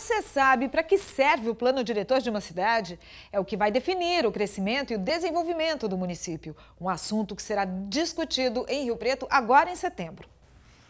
Você sabe para que serve o plano diretor de uma cidade? É o que vai definir o crescimento e o desenvolvimento do município. Um assunto que será discutido em Rio Preto agora em setembro.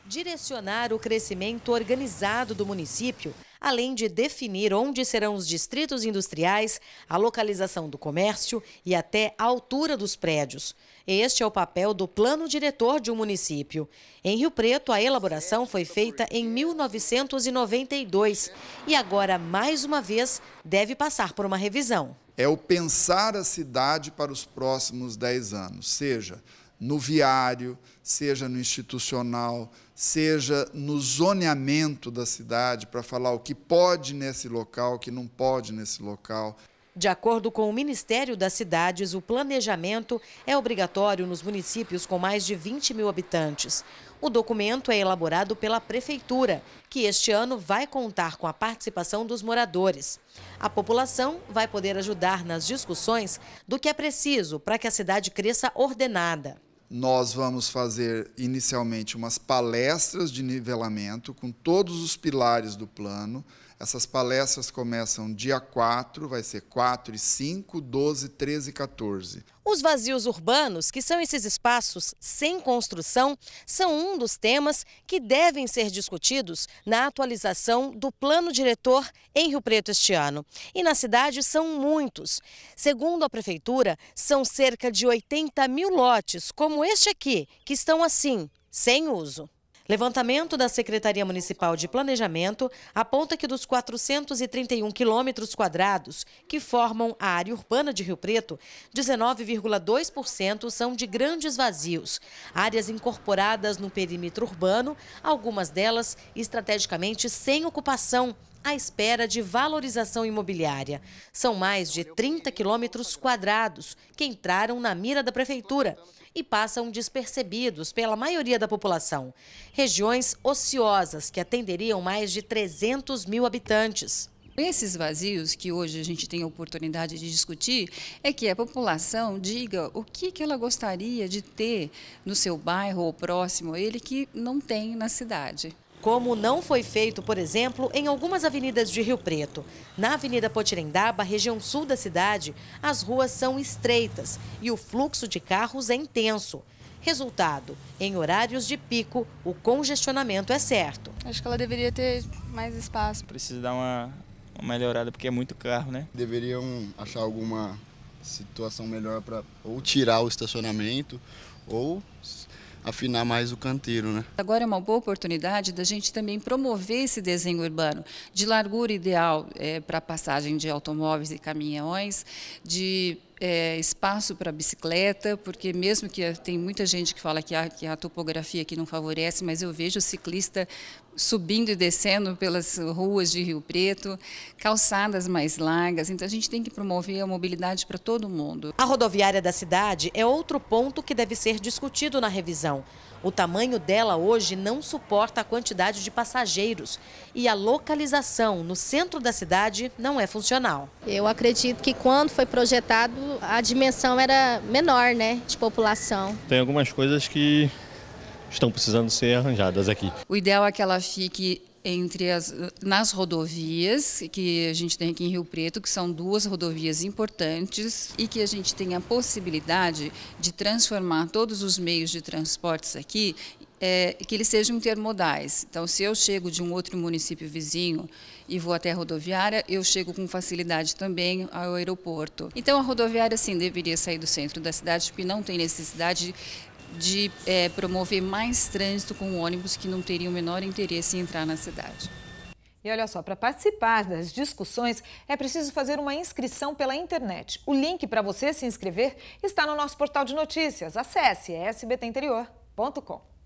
Direcionar o crescimento organizado do município além de definir onde serão os distritos industriais, a localização do comércio e até a altura dos prédios. Este é o papel do plano diretor de um município. Em Rio Preto, a elaboração foi feita em 1992 e agora, mais uma vez, deve passar por uma revisão. É o pensar a cidade para os próximos 10 anos, seja no viário, seja no institucional, seja no zoneamento da cidade, para falar o que pode nesse local, o que não pode nesse local. De acordo com o Ministério das Cidades, o planejamento é obrigatório nos municípios com mais de 20 mil habitantes. O documento é elaborado pela Prefeitura, que este ano vai contar com a participação dos moradores. A população vai poder ajudar nas discussões do que é preciso para que a cidade cresça ordenada nós vamos fazer inicialmente umas palestras de nivelamento com todos os pilares do plano, essas palestras começam dia 4, vai ser 4 e 5, 12, 13 e 14. Os vazios urbanos, que são esses espaços sem construção, são um dos temas que devem ser discutidos na atualização do plano diretor em Rio Preto este ano. E na cidade são muitos. Segundo a prefeitura, são cerca de 80 mil lotes, como este aqui, que estão assim, sem uso. Levantamento da Secretaria Municipal de Planejamento aponta que dos 431 quilômetros quadrados que formam a área urbana de Rio Preto, 19,2% são de grandes vazios, áreas incorporadas no perímetro urbano, algumas delas estrategicamente sem ocupação, à espera de valorização imobiliária. São mais de 30 quilômetros quadrados que entraram na mira da prefeitura e passam despercebidos pela maioria da população. Regiões ociosas que atenderiam mais de 300 mil habitantes. Esses vazios que hoje a gente tem a oportunidade de discutir é que a população diga o que, que ela gostaria de ter no seu bairro ou próximo a ele que não tem na cidade como não foi feito, por exemplo, em algumas avenidas de Rio Preto. Na Avenida Potirendaba, região sul da cidade, as ruas são estreitas e o fluxo de carros é intenso. Resultado, em horários de pico, o congestionamento é certo. Acho que ela deveria ter mais espaço. Precisa dar uma, uma melhorada, porque é muito carro, né? Deveriam achar alguma situação melhor para ou tirar o estacionamento ou afinar mais o canteiro. Né? Agora é uma boa oportunidade da gente também promover esse desenho urbano de largura ideal é, para passagem de automóveis e caminhões, de é, espaço para bicicleta, porque mesmo que eh, tem muita gente que fala que a, que a topografia aqui não favorece, mas eu vejo o ciclista subindo e descendo pelas ruas de Rio Preto, calçadas mais largas, então a gente tem que promover a mobilidade para todo mundo. A rodoviária da cidade é outro ponto que deve ser discutido na revisão. O tamanho dela hoje não suporta a quantidade de passageiros e a localização no centro da cidade não é funcional. Eu acredito que quando foi projetado a dimensão era menor, né, de população. Tem algumas coisas que estão precisando ser arranjadas aqui. O ideal é que ela fique entre as nas rodovias que a gente tem aqui em Rio Preto, que são duas rodovias importantes e que a gente tem a possibilidade de transformar todos os meios de transportes aqui é, que eles sejam intermodais. Então, se eu chego de um outro município vizinho e vou até a rodoviária, eu chego com facilidade também ao aeroporto. Então, a rodoviária, sim, deveria sair do centro da cidade, porque não tem necessidade de é, promover mais trânsito com ônibus que não teriam o menor interesse em entrar na cidade. E olha só, para participar das discussões é preciso fazer uma inscrição pela internet. O link para você se inscrever está no nosso portal de notícias. Acesse sbtinterior.com.